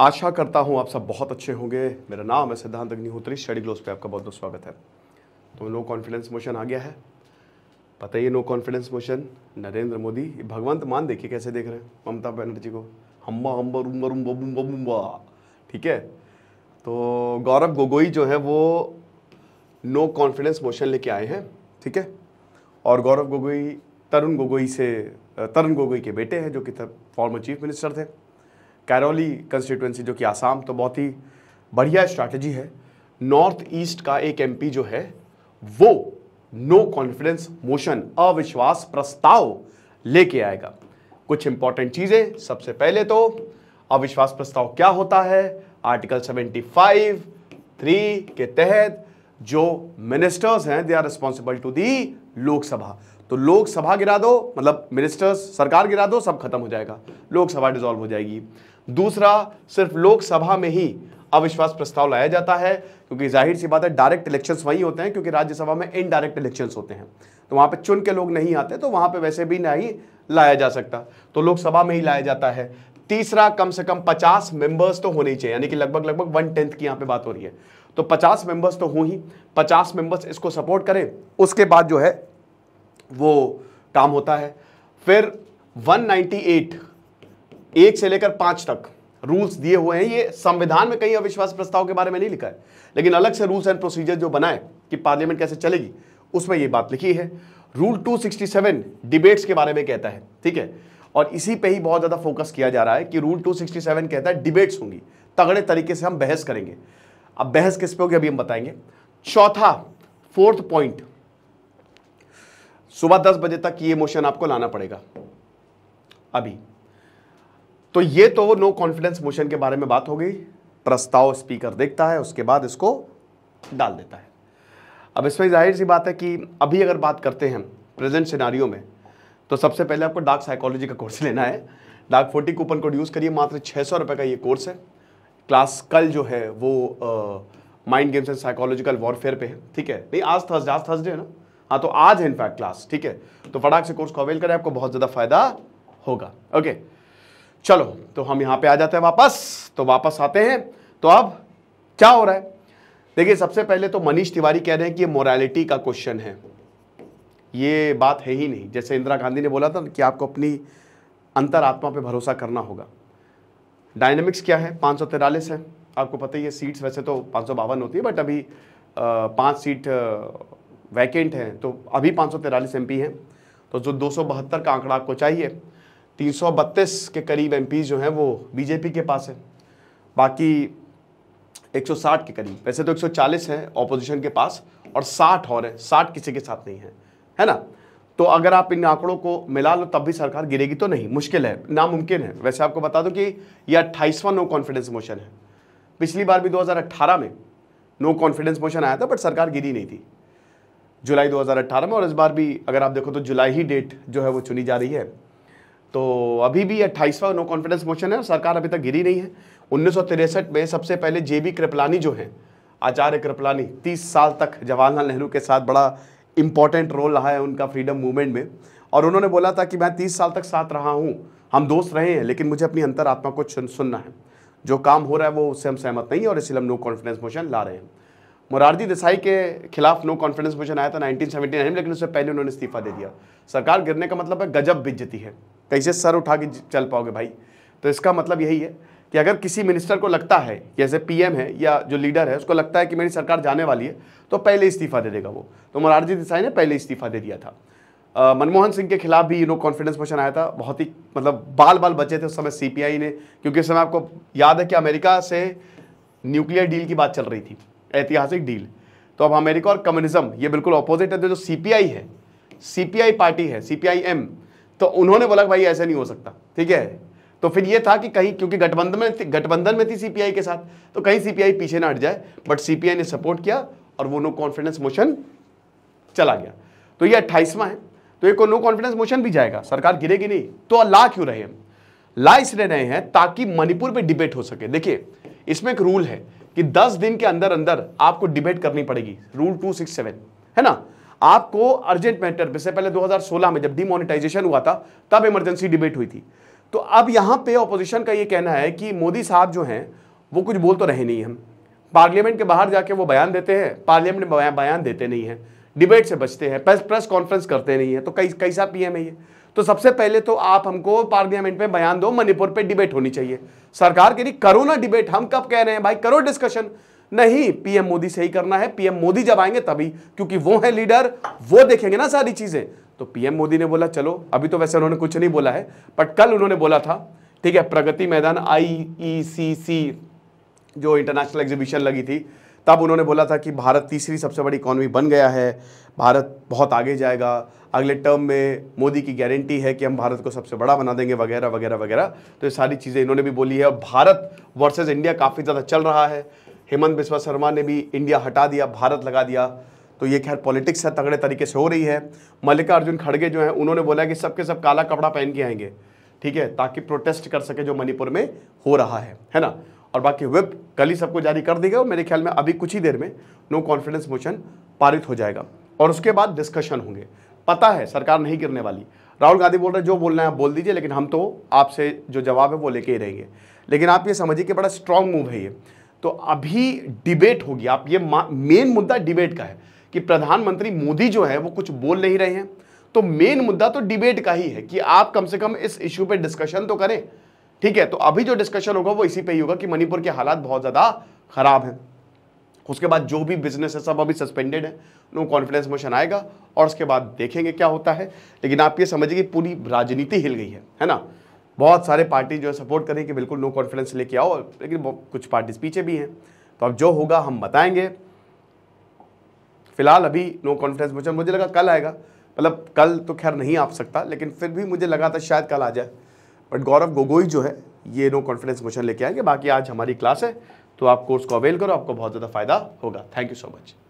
आशा करता हूँ आप सब बहुत अच्छे होंगे मेरा नाम है सिद्धांत अग्निहोत्री स्टडी ग्लोस पे आपका बहुत बहुत स्वागत है तो नो कॉन्फिडेंस मोशन आ गया है पता ही है no confidence motion Narendra Modi Bhagwant Mann देखिए कैसे देख रहे हैं ममता बनर्जी को हम्बा हम्बर उम्बर उम्बा बुम्बा बुम्बा ठीक है तो गौरव गोगोई जो है वो नो कॉन्फिडेंस मोशन लेके आए हैं ठीक है और गौरव गोगोई तरुण गोगोई से तरुण गोगोई के बेटे हैं जो कि फॉर्मर चीफ मिनिस्टर थे कैरोली कंस्टिट्यूंसी जो कि आसाम तो बहुत ही बढ़िया स्ट्रैटेजी है नॉर्थ ईस्ट का एक एमपी जो है वो नो कॉन्फिडेंस मोशन अविश्वास प्रस्ताव लेके आएगा कुछ इंपॉर्टेंट चीजें सबसे पहले तो अविश्वास प्रस्ताव क्या होता है आर्टिकल 75 थ्री के तहत जो मिनिस्टर्स हैं they are responsible to the Lok Sabha तो लोकसभा गिरा दो मतलब मिनिस्टर्स सरकार गिरा दो सब खत्म हो जाएगा लोकसभा डिजॉल्व हो जाएगी दूसरा सिर्फ लोकसभा में ही अविश्वास प्रस्ताव लाया जाता है क्योंकि जाहिर सी बात है डायरेक्ट इलेक्शन वही होते हैं क्योंकि राज्यसभा में इनडायरेक्ट इलेक्शन होते हैं तो वहां पर चुन के लोग नहीं आते तो वहां पर वैसे भी नहीं लाया जा सकता तो लोकसभा में ही लाया जाता है तीसरा कम से कम 50 मेंबर्स तो होने चाहिए यानी कि लगभग लगभग वन टेंथ की यहां पे बात हो रही है तो 50 मेंबर्स तो हो ही 50 मेंबर्स इसको सपोर्ट करें उसके बाद जो है वो काम होता है फिर 198 एक से लेकर पांच तक रूल्स दिए हुए हैं ये संविधान में कहीं अविश्वास प्रस्ताव के बारे में नहीं लिखा है लेकिन अलग से रूल्स एंड प्रोसीजर जो बनाए कि पार्लियामेंट कैसे चलेगी उसमें यह बात लिखी है रूल टू डिबेट्स के बारे में कहता है ठीक है और इसी पे ही बहुत ज़्यादा फोकस किया जा रहा है कि रूल 267 कहता है डिबेट्स होंगी तगड़े तरीके से हम बहस करेंगे अब बहस किस पे होगी अभी हम बताएंगे चौथा फोर्थ पॉइंट सुबह दस बजे तक ये मोशन आपको लाना पड़ेगा अभी तो ये तो नो कॉन्फिडेंस मोशन के बारे में बात हो गई प्रस्ताव स्पीकर देखता है उसके बाद इसको डाल देता है अब इसमें जाहिर सी बात है कि अभी अगर बात करते हैं प्रेजेंट सिनारियों में तो सबसे पहले आपको डार्क साइकोलॉजी का कोर्स लेना है dark forty coupon code use करिए मात्र छः सौ रुपये का ये कोर्स है क्लास कल जो है वो mind games and psychological warfare पे है ठीक है नहीं आज थर्सडे आज थर्सडे है ना हाँ तो आज है इनफैक्ट क्लास ठीक है तो फटाक से कोर्स को अवेल करें आपको बहुत ज़्यादा फायदा होगा ओके चलो तो हम यहाँ पे आ जाते हैं वापस तो वापस आते हैं तो अब क्या हो रहा है देखिए सबसे पहले तो मनीष तिवारी कह रहे हैं कि ये मोरालिटी का क्वेश्चन है ये बात है ही नहीं जैसे इंदिरा गांधी ने बोला था कि आपको अपनी अंतरात्मा पे भरोसा करना होगा डायनेमिक्स क्या है पाँच सौ है आपको पता ही है सीट्स वैसे तो पाँच सौ बावन होती है बट अभी पाँच सीट वैकेंट हैं तो अभी पाँच सौ एम हैं तो जो दो सौ बहत्तर का आंकड़ा आपको चाहिए तीन सौ बत्तीस के करीब एम जो हैं वो बीजेपी के पास है बाकी 160 के करीब वैसे तो 140 हैं ऑपोजिशन के पास और 60 और हैं 60 किसी के साथ नहीं है है ना तो अगर आप इन आंकड़ों को मिला लो तब भी सरकार गिरेगी तो नहीं मुश्किल है नामुमकिन है वैसे आपको बता दूं कि यह अट्ठाईसवां नो कॉन्फिडेंस मोशन है पिछली बार भी 2018 में नो कॉन्फिडेंस मोशन आया था बट सरकार गिरी नहीं थी जुलाई 2018 में और इस बार भी अगर आप देखो तो जुलाई ही डेट जो है वो चुनी जा रही है तो अभी भी अट्ठाईसवां नो कॉन्फिडेंस मोशन है और सरकार अभी तक गिरी नहीं है उन्नीस में सबसे पहले जे बी कृपलानी जो है आचार्य कृपलानी तीस साल तक जवाहरलाल नेहरू के साथ बड़ा इम्पॉर्टेंट रोल रहा है उनका फ्रीडम मूवमेंट में और उन्होंने बोला था कि मैं तीस साल तक साथ रहा हूँ हम दोस्त रहे हैं लेकिन मुझे अपनी अंतरात्मा को सुनना है जो काम हो रहा है वो उससे हम सहमत नहीं और इसलिए हम नो कॉन्फिडेंस मोशन ला रहे हैं मोरारजी देसाई के खिलाफ नो कॉन्फिडेंस मोशन आया था नाइनटीन सेवेंटी में लेकिन उससे पहले उन्होंने इस्तीफा दे दिया सरकार गिरने का मतलब है गजब बिजती है कैसे सर उठा के चल पाओगे भाई तो इसका मतलब यही है कि अगर किसी मिनिस्टर को लगता है जैसे पीएम है या जो लीडर है उसको लगता है कि मेरी सरकार जाने वाली है तो पहले इस्तीफा दे देगा वो तो मोरारजी देसाई ने पहले इस्तीफा दे दिया था मनमोहन सिंह के खिलाफ भी नो कॉन्फिडेंस मोशन आया था बहुत ही मतलब बाल बाल बचे थे उस समय सीपीआई ने क्योंकि उस समय आपको याद है कि अमेरिका से न्यूक्लियर डील की बात चल रही थी ऐतिहासिक डील तो अब अमेरिका और कम्युनिज्म ये बिल्कुल अपोजिट है तो जो आई है आई पार्टी है आई एम तो उन्होंने बोला भाई ऐसा नहीं हो सकता ठीक है तो फिर ये था कि कहीं क्योंकि गठबंधन में गठबंधन में थी सीपीआई के साथ तो कहीं सीपीआई पीछे ना हट जाए बट सीपीआई ने सपोर्ट किया और वो नो कॉन्फिडेंस मोशन चला गया तो ये अट्ठाईसवां है तो एक नो कॉन्फिडेंस मोशन भी जाएगा सरकार गिरेगी नहीं तो ला क्यों रहे हम ला इसलिए रहे हैं ताकि मणिपुर में डिबेट हो सके देखिए इसमें एक रूल है कि दस दिन के अंदर अंदर आपको डिबेट करनी पड़ेगी रूल सेवन है ना आपको अर्जेंट मैटर इससे पहले 2016 में जब डिमोनिटाइजेशन हुआ था तब इमरजेंसी डिबेट हुई थी तो अब यहाँ पे ऑपोजिशन का ये कहना है कि मोदी साहब जो हैं वो कुछ बोल तो रहे नहीं हम पार्लियामेंट के बाहर जाके वो बयान देते हैं पार्लियामेंट में बयान देते नहीं हैं डिबेट से बचते हैं प्रेस प्रेस कॉन्फ्रेंस करते नहीं हैं तो कई कैसा पी है ये तो सबसे पहले तो आप हमको पार्लियामेंट में बयान दो मणिपुर पर डिबेट होनी चाहिए सरकार के लिए करो ना डिबेट हम कब कह रहे हैं भाई करो डिस्कशन नहीं पीएम मोदी से ही करना है पीएम मोदी जब आएंगे तभी क्योंकि वो है लीडर वो देखेंगे ना सारी चीजें तो पीएम मोदी ने बोला चलो अभी तो वैसे उन्होंने कुछ नहीं बोला है बट कल उन्होंने बोला था ठीक है प्रगति मैदान आई e जो इंटरनेशनल एग्जीबिशन लगी थी तब उन्होंने बोला था कि भारत तीसरी सबसे बड़ी इकॉनमी बन गया है भारत बहुत आगे जाएगा अगले टर्म में मोदी की गारंटी है कि हम भारत को सबसे बड़ा बना देंगे वगैरह वगैरह वगैरह तो ये सारी चीज़ें इन्होंने भी बोली है और भारत वर्सेज इंडिया काफ़ी ज़्यादा चल रहा है हेमंत बिस्वा शर्मा ने भी इंडिया हटा दिया भारत लगा दिया तो ये खैर पॉलिटिक्स है तगड़े तरीके से हो रही है मल्लिकार्जुन खड़गे जो हैं उन्होंने बोला कि सबके सब काला कपड़ा पहन के आएंगे ठीक है ताकि प्रोटेस्ट कर सके जो मणिपुर में हो रहा है है ना और बाकी विप कल ही सबको जारी कर दी गई और मेरे ख्याल में अभी कुछ ही देर में नो कॉन्फिडेंस मोशन पारित हो जाएगा और उसके बाद डिस्कशन होंगे पता है सरकार नहीं गिरने वाली राहुल गांधी बोल रहे जो बोलना है आप बोल दीजिए लेकिन हम तो आपसे जो जवाब है वो लेके ही रहेंगे लेकिन आप ये समझिए कि बड़ा स्ट्रांग मूव है ये तो अभी डिबेट होगी आप ये मेन मुद्दा डिबेट का है कि प्रधानमंत्री मोदी जो है वो कुछ बोल नहीं रहे हैं तो मेन मुद्दा तो डिबेट का ही है कि आप कम से कम इस इश्यू पे डिस्कशन तो करें ठीक है तो अभी जो डिस्कशन होगा वो इसी पे ही होगा कि मणिपुर के हालात बहुत ज़्यादा खराब हैं उसके बाद जो भी बिजनेस है सब अभी सस्पेंडेड है नो कॉन्फिडेंस मोशन आएगा और उसके बाद देखेंगे क्या होता है लेकिन आप ये समझिए कि पूरी राजनीति हिल गई है है ना बहुत सारे पार्टी जो है सपोर्ट करें कि बिल्कुल नो कॉन्फिडेंस लेके आओ लेकिन कुछ पार्टीज पीछे भी हैं तो अब जो होगा हम बताएंगे फिलहाल अभी नो कॉन्फिडेंस मोशन मुझे लगा कल आएगा मतलब कल तो खैर नहीं आ सकता लेकिन फिर भी मुझे लगा था शायद कल आ जाए बट गौरव गोगोई जो है ये नो कॉन्फिडेंस मोशन लेके आएंगे बाकी आज हमारी क्लास है तो आप कोर्स को अवेल करो आपको बहुत ज़्यादा फायदा होगा थैंक यू सो मच